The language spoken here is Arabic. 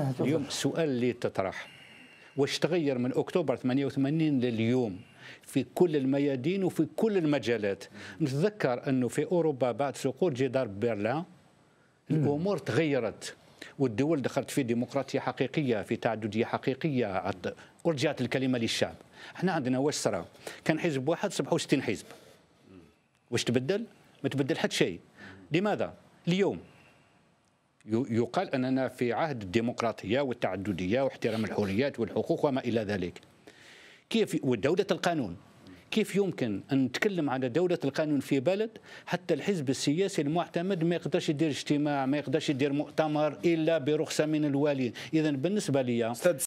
اليوم السؤال اللي تطرح واش تغير من اكتوبر 88 لليوم في كل الميادين وفي كل المجالات نتذكر انه في اوروبا بعد سقوط جدار برلين الامور تغيرت والدول دخلت في ديمقراطيه حقيقيه في تعدديه حقيقيه ورجعت الكلمه للشعب احنا عندنا واش صرا كان حزب واحد 67 حزب واش تبدل ما تبدل حتى شيء لماذا اليوم يقال أننا في عهد الديمقراطية والتعددية واحترام الحريات والحقوق وما إلى ذلك كيف ودولة القانون كيف يمكن أن نتكلم على دولة القانون في بلد حتى الحزب السياسي المعتمد ما يقدرش يدير اجتماع ما يقدرش يدير مؤتمر إلا برخصة من الوالي إذا بالنسبة لي